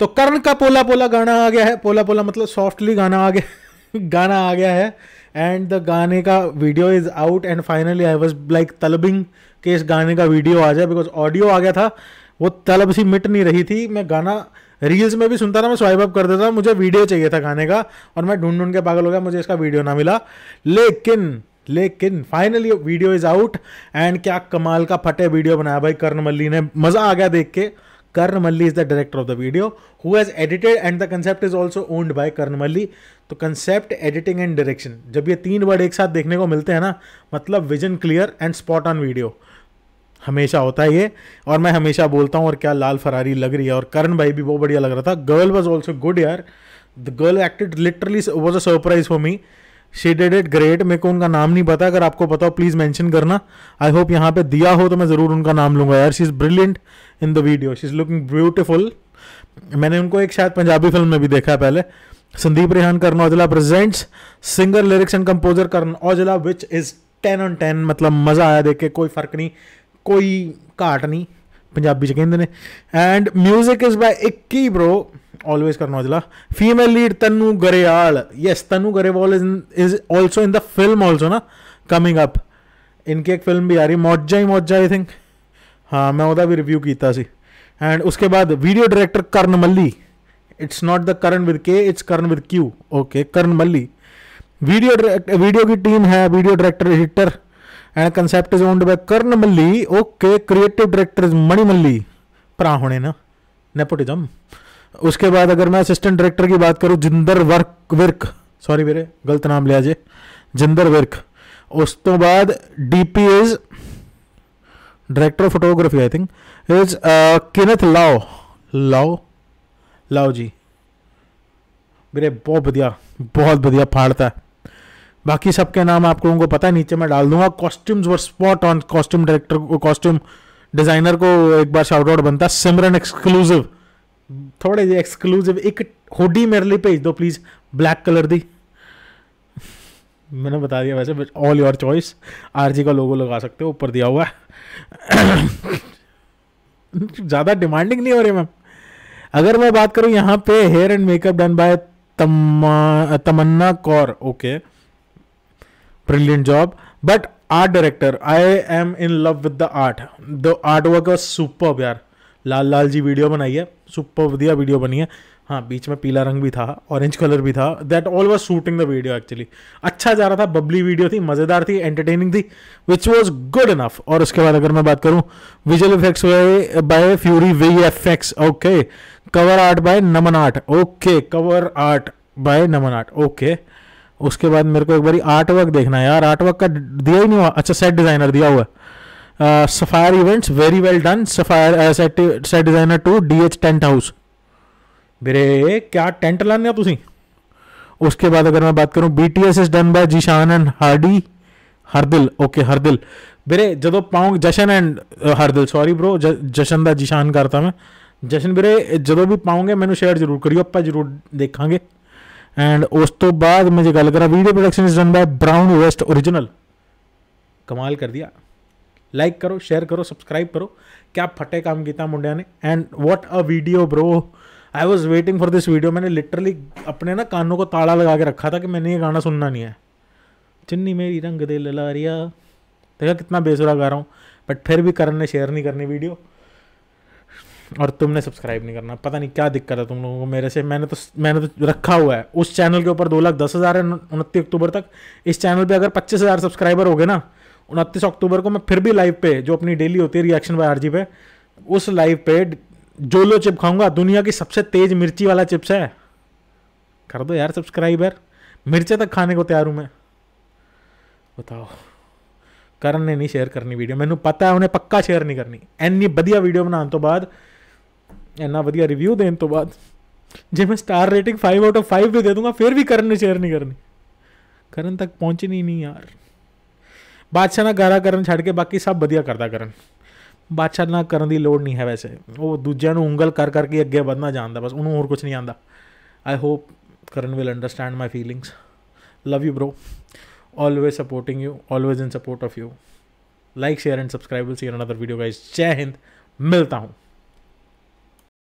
तो कर्ण का पोला पोला गाना आ गया है पोला पोला मतलब सॉफ्टली गाना आ गया गाना आ गया है एंड द गाने का video is out and finally I was like तलबिंग के इस गाने का वीडियो आ जाए बिकॉज ऑडियो आ गया था वो तलब सी मिट नहीं रही थी मैं गाना रील्स में भी सुनता था मैं स्वाइप अप कर देता था मुझे वीडियो चाहिए था गाने का और मैं ढूंढ ढूंढ के पागल हो गया मुझे इसका वीडियो ना मिला लेकिन लेकिन finally video is out and क्या कमाल का फटे वीडियो बनाया भाई कर्ण मल्ली ने मज़ा आ गया देख के Karn Malli is the director of the video who has edited and the concept is also owned by Karn Malli तो कंसेप्ट एडिटिंग एंड डायरेक्शन जब ये तीन वर्ड एक साथ देखने को मिलते हैं ना मतलब vision clear and spot on video हमेशा होता है ये और मैं हमेशा बोलता हूँ और क्या लाल फरारी लग रही है और करण भाई भी बहुत बढ़िया लग रहा था गर्ल वॉज ऑल्सो गुड यार the girl acted literally was a surprise for me she did it great मेरे को उनका नाम नहीं पता अगर आपको पता हो प्लीज़ मैंशन करना आई होप यहाँ पे दिया हो तो मैं ज़रूर उनका नाम लूंगा यार she is brilliant in the video she is looking beautiful मैंने उनको एक शायद पंजाबी फिल्म में भी देखा है पहले Sandeep Rehan Karan Aujla presents singer lyrics and composer Karan Aujla which is ten on ten मतलब मज़ा आया देख के कोई फ़र्क नहीं कोई घाट नहीं पंजाबी च कहते हैं and music is by Ikky bro always Karnaujala. Female lead Tanu Garewal. Yes, Tanu Garewal is, also in the film also ਨਾ ਕਮਿੰਗ ਅਪ up. इनकी ਇੱਕ ਫਿਲਮ ਵੀ ਆ ਰਹੀ मौजा ਹੀ मौजा ਆਈ ਥਿੰਕ ਹਾਂ ਮੈਂ ਉਹਦਾ ਵੀ ਰਿਵਿਊ ਕੀਤਾ ਸੀ ਐਂਡ ਉਸਕੇ ਬਾਅਦ ਵੀਡੀਓ ਡਾਇਰੈਕਟਰ ਕਰਨ ਮੱਲੀ it's not the Karan with K it's Karan with Q okay Karan Malli video director video ਦੀ ਟੀਮ ਹੈ ਵੀਡੀਓ ਡਾਇਰੈਕਟਰ ਹਿੱਟਰ and concept is owned by Karan Malli okay creative director is Mani Malli ਭਰਾ ਹੋਣੇ ਨਾ ਨੈਪੋਟਿਜ਼ਮ उसके बाद अगर मैं असिस्टेंट डायरेक्टर की बात करूँ जिंदर वर्क विर्क सॉरी मेरे गलत नाम लिया जे जिंदर विर्क उस तो बाद D P is director of photography I think is किनथ लाओ लाओ लाओ जी मेरे बहुत बढ़िया बहुत बढ़िया फाड़ता है बाकी सबके नाम आप लोगों को पता है नीचे मैं डाल दूंगा costumes were spot on costume director costume designer को एक बार शाउट आउट बनता है सिमरन एक्सक्लूसिव थोड़े जे ਐਕਸਕਲੂਸਿਵ एक होडी मेरे लिए भेज दो प्लीज़ ब्लैक कलर दी मैंने बता दिया वैसे ऑल योर चॉइस आरजी का लोगो लगा सकते हो ऊपर दिया हुआ है ज़्यादा डिमांडिंग नहीं हो रही मैम अगर मैं बात करूँ यहाँ पे hair and makeup done by Tamanna Kaur okay brilliant job but art director I am in love with the art the art work super यार लाल लाल जी वीडियो बनाई है सुपर वधिया वीडियो बनी है हाँ बीच में पीला रंग भी था ऑरेंज कलर भी था that all was shooting the video actually अच्छा जा रहा था बबली वीडियो थी मज़ेदार थी एंटरटेनिंग थी विच वॉज गुड इनफ और उसके बाद अगर मैं बात करूँ विजुअल इफेक्ट्स हुए by Fury V F okay cover art by Naman art okay cover art by Naman art okay उसके बाद मेरे को एक बार आर्ट वर्क देखना है यार आर्ट वर्क का दिया ही नहीं हुआ अच्छा सेट डिज़ाइनर दिया हुआ है Sapphire events very well done Sapphire set designer to D H tent house ਵੀਰੇ ਕਿਆ ਟੈਂਟ ਲਾਉਂਦੇ ਆ ਤੁਸੀਂ उसके बाद अगर मैं बात करूं B T S is done by Zeeshan and Hardy Hardil okay Hardil ਵੀਰੇ ਜਦੋਂ ਪਾਉਂ ਜਸ਼ਨ ਐਂਡ ਹਰਦਿਲ ਸੌਰੀ ਬ్రో ਜਸ਼ਨ ਦਾ ਜਿਸ਼ਾਨ ਕਰਤਾ ਮੈਂ ਜਸ਼ਨ ਵੀਰੇ ਜਦੋਂ ਵੀ ਪਾਉਂਗੇ ਮੈਨੂੰ ਸ਼ੇਅਰ ਜ਼ਰੂਰ ਕਰਿਓ ਆਪਾਂ ਜ਼ਰੂਰ ਦੇਖਾਂਗੇ ਐਂਡ ਉਸ ਤੋਂ ਬਾਅਦ ਮੈਂ ਜੇ ਗੱਲ ਕਰਾਂ video production is done by Brown West original ਕਮਾਲ ਕਰ ਦਿਆ लाइक करो शेयर करो सब्सक्राइब करो क्या फटे काम गीता मुंडिया ने and what a video bro I was waiting for this video मैंने लिटरली अपने ना कानों को ताला लगा के रखा था कि मैंने ये गाना सुनना नहीं है चिन्नी मेरी रंग दे ललारिया देखा कितना बेसुरा गा रहा हूँ बट फिर भी करण ने शेयर नहीं करनी वीडियो और तुमने सब्सक्राइब नहीं करना पता नहीं क्या दिक्कत है तुम लोगों को मेरे से मैंने तो मैंने तो रखा हुआ है उस चैनल के ऊपर दो लाख दस हज़ार है उनतीस अक्टूबर तक इस चैनल पे अगर पच्चीस हज़ार सब्सक्राइबर हो गए ना उनतीस अक्टूबर को मैं फिर भी लाइव पे जो अपनी डेली होती है रिएक्शन बाय आर पे उस लाइव पे जो लो चिप खाऊंगा दुनिया की सबसे तेज मिर्ची वाला चिप्स है कर दो यार यार मिर्चे तक खाने को तैयार हूँ मैं बताओ करण ने नहीं शेयर करनी वीडियो मैंने पता है उन्हें पक्का शेयर नहीं करनी इन्नी बढ़िया वीडियो बनाने तो बाद इन्ना बढ़िया रिव्यू देने तो बाद जे मैं star rating five out of five भी दे दूंगा फिर भी करण ने शेयर नहीं करनी करण तक पहुंचनी नहीं यार ਬਾਦਸ਼ਾਹ ਨਾਲ ਗਾਰਾ ਕਰਨ ਛੱਡ ਕੇ ਬਾਕੀ ਸਭ ਵਧੀਆ ਕਰਦਾ ਕਰਨ ਬਾਦਸ਼ਾਹ ਨਾਲ ਕਰਨ ਦੀ ਲੋੜ ਨਹੀਂ ਹੈ ਵੈਸੇ ਉਹ ਦੂਜਿਆਂ ਨੂੰ ਉਂਗਲ ਕਰ ਕਰਕੇ ਅੱਗੇ ਵਧਣਾ ਜਾਣਦਾ ਬਸ ਉਹਨੂੰ ਹੋਰ ਕੁਝ ਨਹੀਂ ਆਂਦਾ I hope Karan will understand my feelings love you bro always supporting you always in support of you like share and subscribe we'll see you in another video guys jai hind milta hoon